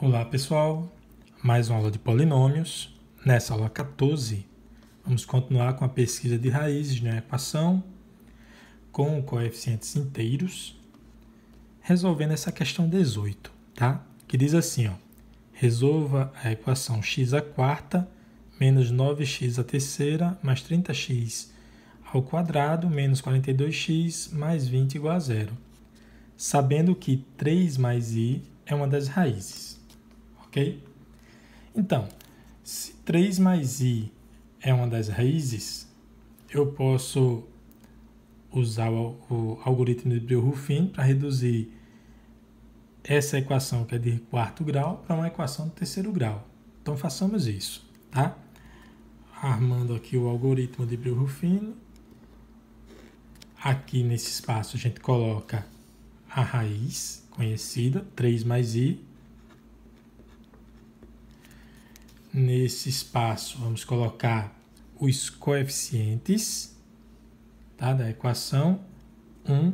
Olá pessoal, mais uma aula de polinômios. Nessa aula 14, vamos continuar com a pesquisa de raízes de uma equação com coeficientes inteiros, resolvendo essa questão 18, tá? Que diz assim, ó, resolva a equação x à quarta menos 9x à terceira mais 30x ao quadrado menos 42x mais 20 igual a zero, sabendo que 3 mais i é uma das raízes ok? Então, se 3 mais i é uma das raízes, eu posso usar o, o algoritmo de Breuil-Ruffin para reduzir essa equação que é de quarto grau para uma equação de terceiro grau. Então façamos isso, tá? Armando aqui o algoritmo de Breuil-Ruffin. Aqui nesse espaço a gente coloca a raiz conhecida, 3 mais i, nesse espaço, vamos colocar os coeficientes tá, da equação 1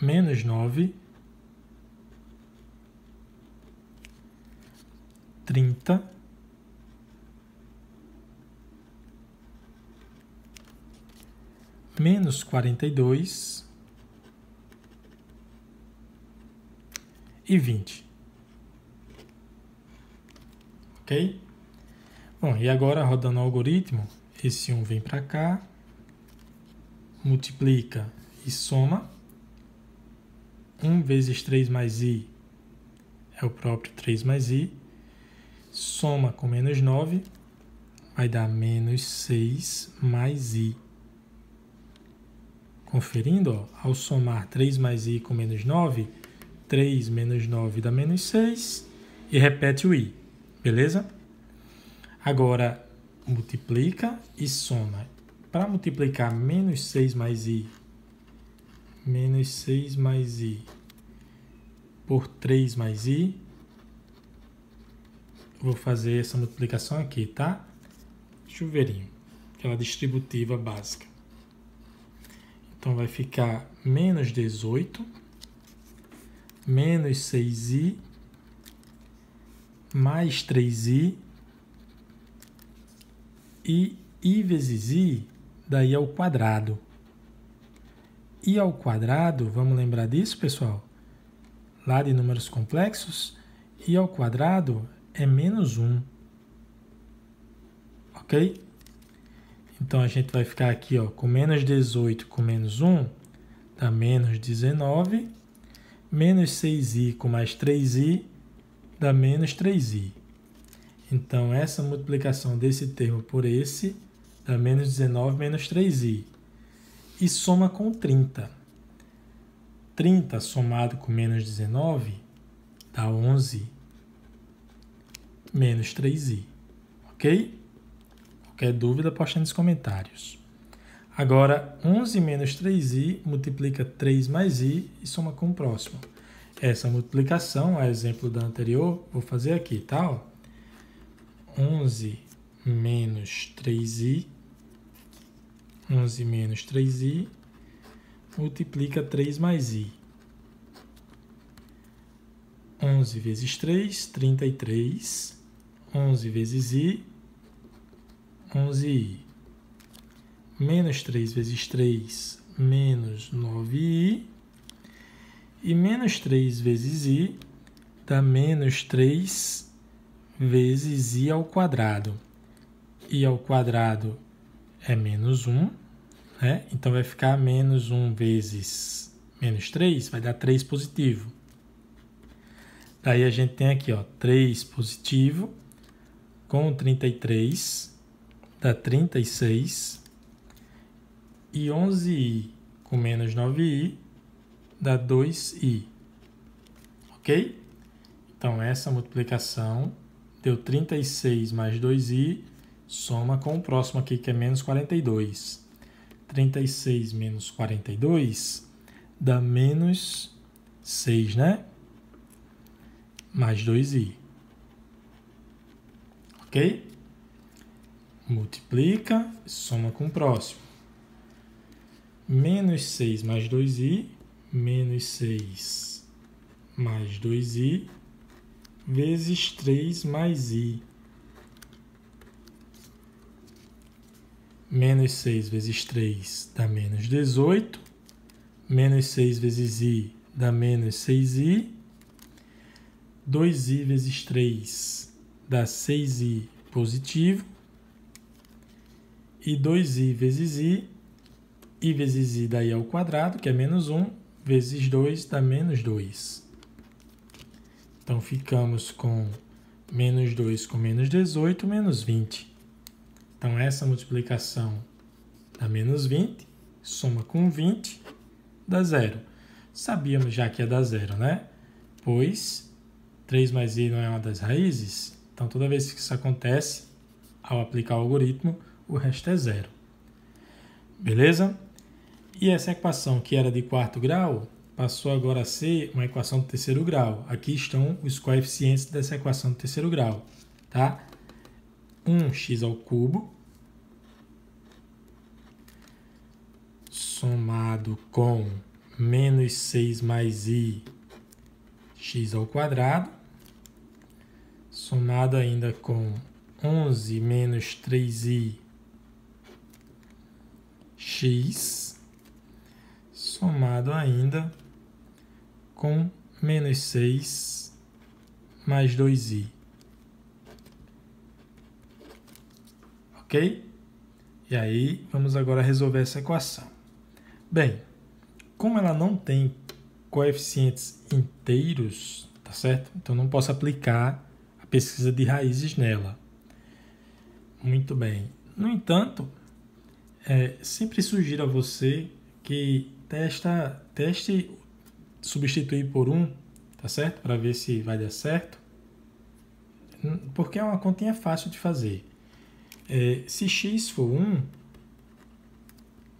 menos 9, 30 menos 42 e 20 ok? Bom, e agora rodando o algoritmo, esse 1 vem para cá, multiplica e soma. 1 vezes 3 mais i é o próprio 3 mais i. Soma com menos 9, vai dar menos 6 mais i. Conferindo, ó, ao somar 3 mais i com menos 9, 3 menos 9 dá menos 6 e repete o i. Beleza? Agora, multiplica e soma. Para multiplicar menos 6 mais i, menos 6 mais i por 3 mais i, vou fazer essa multiplicação aqui, tá? Chuveirinho, aquela distributiva básica. Então, vai ficar menos 18, menos 6i mais 3i e i vezes i, daí ao quadrado. i ao quadrado, vamos lembrar disso, pessoal? Lá de números complexos, i ao quadrado é menos 1. Ok? Então, a gente vai ficar aqui ó, com menos 18 com menos 1, dá menos 19, menos 6i com mais 3i, dá menos 3i. Então, essa multiplicação desse termo por esse dá menos 19 menos 3i. E soma com 30. 30 somado com menos 19 dá 11 menos 3i. Ok? Qualquer dúvida, posta nos comentários. Agora, 11 menos 3i multiplica 3 mais i e soma com o próximo essa multiplicação, a exemplo da anterior, vou fazer aqui, tá? 11 menos 3i, 11 menos 3i, multiplica 3 mais i. 11 vezes 3, 33. 11 vezes i, 11i. Menos 3 vezes 3, menos 9i. E menos 3 vezes i dá menos 3 vezes i ao quadrado. i ao quadrado é menos 1, né? então vai ficar menos 1 vezes menos 3, vai dar 3 positivo. Daí a gente tem aqui ó, 3 positivo com 33, dá 36. E 11i com menos 9i dá 2i. Ok? Então, essa multiplicação deu 36 mais 2i, soma com o próximo aqui, que é menos 42. 36 menos 42 dá menos 6, né? Mais 2i. Ok? Multiplica, soma com o próximo. Menos 6 mais 2i menos 6 mais 2i vezes 3 mais i. Menos 6 vezes 3 dá menos 18. Menos 6 vezes i dá menos 6i. 2i vezes 3 dá 6i positivo. E 2i vezes i, i vezes i dá ao quadrado, que é menos 1, vezes 2 dá menos 2. Então ficamos com menos 2 com menos 18, menos 20. Então essa multiplicação dá menos 20, soma com 20, dá zero. Sabíamos já que ia dar zero, né? Pois 3 mais i não é uma das raízes, então toda vez que isso acontece, ao aplicar o algoritmo, o resto é zero. Beleza? E essa equação, que era de quarto grau, passou agora a ser uma equação de terceiro grau. Aqui estão os coeficientes dessa equação de terceiro grau, tá? 1x ao cubo somado com menos 6 mais i x ao quadrado somado ainda com 11 menos 3i x somado ainda com menos 6 mais 2i. Ok? E aí, vamos agora resolver essa equação. Bem, como ela não tem coeficientes inteiros, tá certo? Então, não posso aplicar a pesquisa de raízes nela. Muito bem. No entanto, é, sempre sugiro a você que testa, teste substituir por um, tá certo? Para ver se vai dar certo. Hum, porque é uma continha fácil de fazer. É, se x for 1,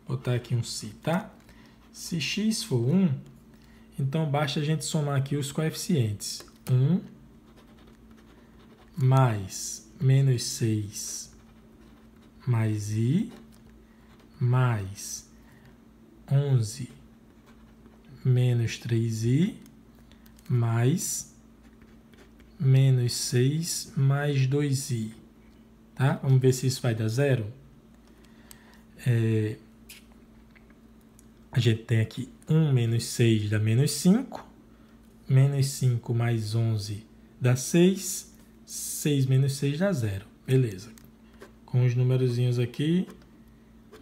botar aqui um se, tá? Se x for 1, então basta a gente somar aqui os coeficientes. 1 mais menos 6 mais i mais 11 menos 3i mais menos 6 mais 2i. Tá? Vamos ver se isso vai dar zero. É, a gente tem aqui 1 menos 6 dá menos 5. Menos 5 mais 11 dá 6. 6 menos 6 dá zero. Beleza. Com os numerozinhos aqui,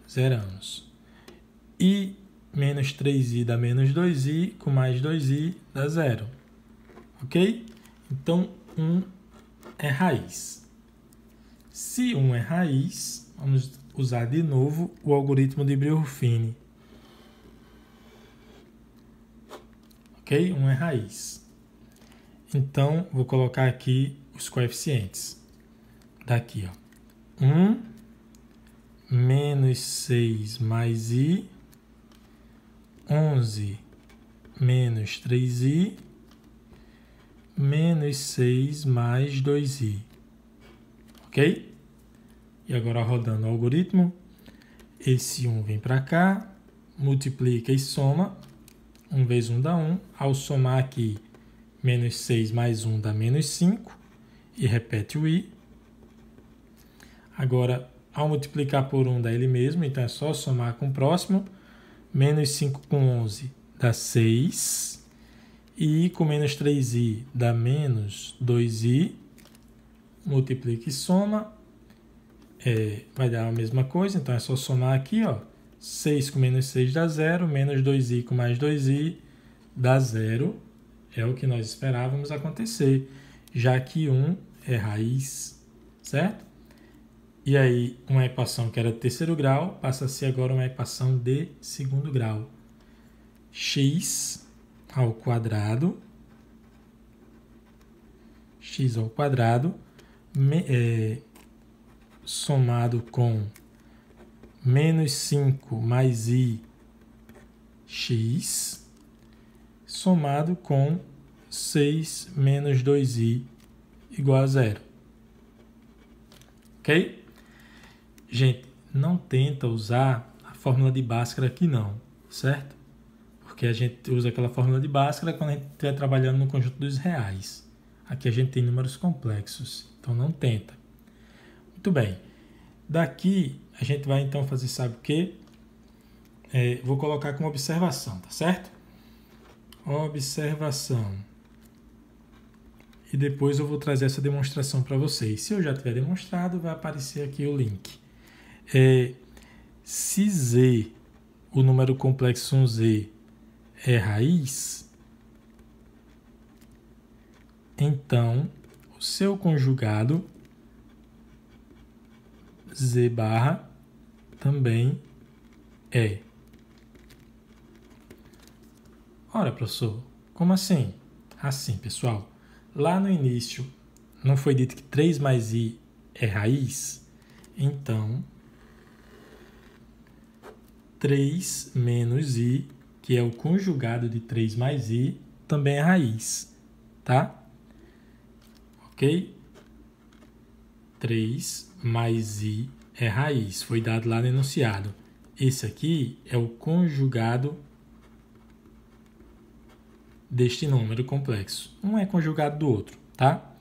zeramos i menos 3i dá menos 2i, com mais 2i dá zero. Ok? Então, 1 é raiz. Se 1 é raiz, vamos usar de novo o algoritmo de Brilhoffini. Ok? 1 é raiz. Então, vou colocar aqui os coeficientes. Daqui, ó. 1 menos 6 mais i 11 menos 3i, menos 6 mais 2i. Ok? E agora rodando o algoritmo, esse 1 vem para cá, multiplica e soma. 1 vezes 1 dá 1. Ao somar aqui, menos 6 mais 1 dá menos 5. E repete o i. Agora, ao multiplicar por 1 dá ele mesmo, então é só somar com o próximo. Menos 5 com 11 dá 6. E com menos 3i dá menos 2i. Multiplica e soma. É, vai dar a mesma coisa, então é só somar aqui, ó. 6 com menos 6 dá 0, menos 2i com mais 2i dá 0. É o que nós esperávamos acontecer, já que 1 é raiz, certo? E aí, uma equação que era de terceiro grau passa a ser agora uma equação de segundo grau. x ao quadrado x ao quadrado me, é, somado com menos 5 mais i x somado com 6 menos 2i igual a zero. Ok? Gente, não tenta usar a fórmula de Bhaskara aqui não, certo? Porque a gente usa aquela fórmula de Bhaskara quando a gente estiver trabalhando no conjunto dos reais. Aqui a gente tem números complexos, então não tenta. Muito bem. Daqui a gente vai então fazer sabe o quê? É, vou colocar como observação, tá certo? Observação. E depois eu vou trazer essa demonstração para vocês. Se eu já tiver demonstrado, vai aparecer aqui o link. É, se Z, o número complexo 1Z, é raiz, então o seu conjugado Z barra também é. Ora, professor, como assim? Assim, pessoal, lá no início não foi dito que 3 mais i é raiz? Então, 3 menos i, que é o conjugado de 3 mais i, também é raiz, tá? Ok? 3 mais i é raiz, foi dado lá no enunciado. Esse aqui é o conjugado deste número complexo. Um é conjugado do outro, tá?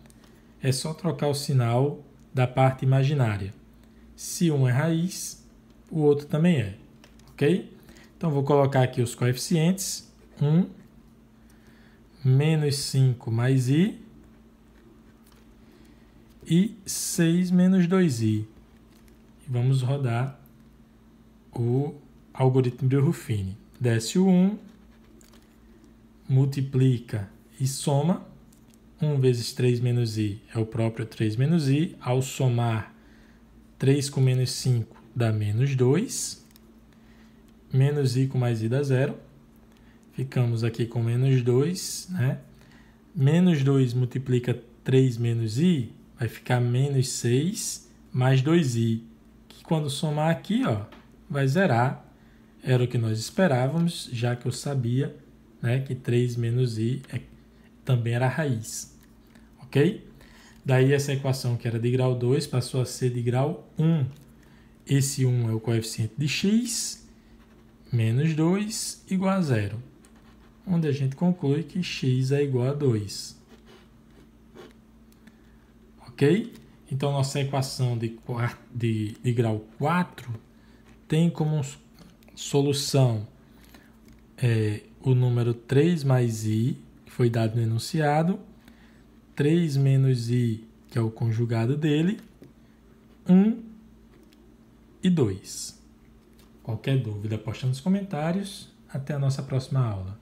É só trocar o sinal da parte imaginária. Se um é raiz, o outro também é ok? Então vou colocar aqui os coeficientes: 1 menos 5 mais i e 6 menos 2i. E vamos rodar o algoritmo de Ruffini. Desce o 1, multiplica e soma. 1 vezes 3 menos i é o próprio 3 menos i. Ao somar 3 com menos 5 dá menos 2 menos i com mais i dá zero. Ficamos aqui com menos 2, né? Menos 2 multiplica 3 menos i, vai ficar menos 6 mais 2i, que quando somar aqui, ó, vai zerar. Era o que nós esperávamos, já que eu sabia né, que 3 menos i é, também era raiz. Ok? Daí essa equação que era de grau 2 passou a ser de grau 1. Esse 1 é o coeficiente de x, menos 2 igual a zero, onde a gente conclui que x é igual a 2. Ok? Então, nossa equação de, de, de grau 4 tem como solução é, o número 3 mais i, que foi dado no enunciado, 3 menos i, que é o conjugado dele, 1 e 2. Qualquer dúvida, posta nos comentários. Até a nossa próxima aula.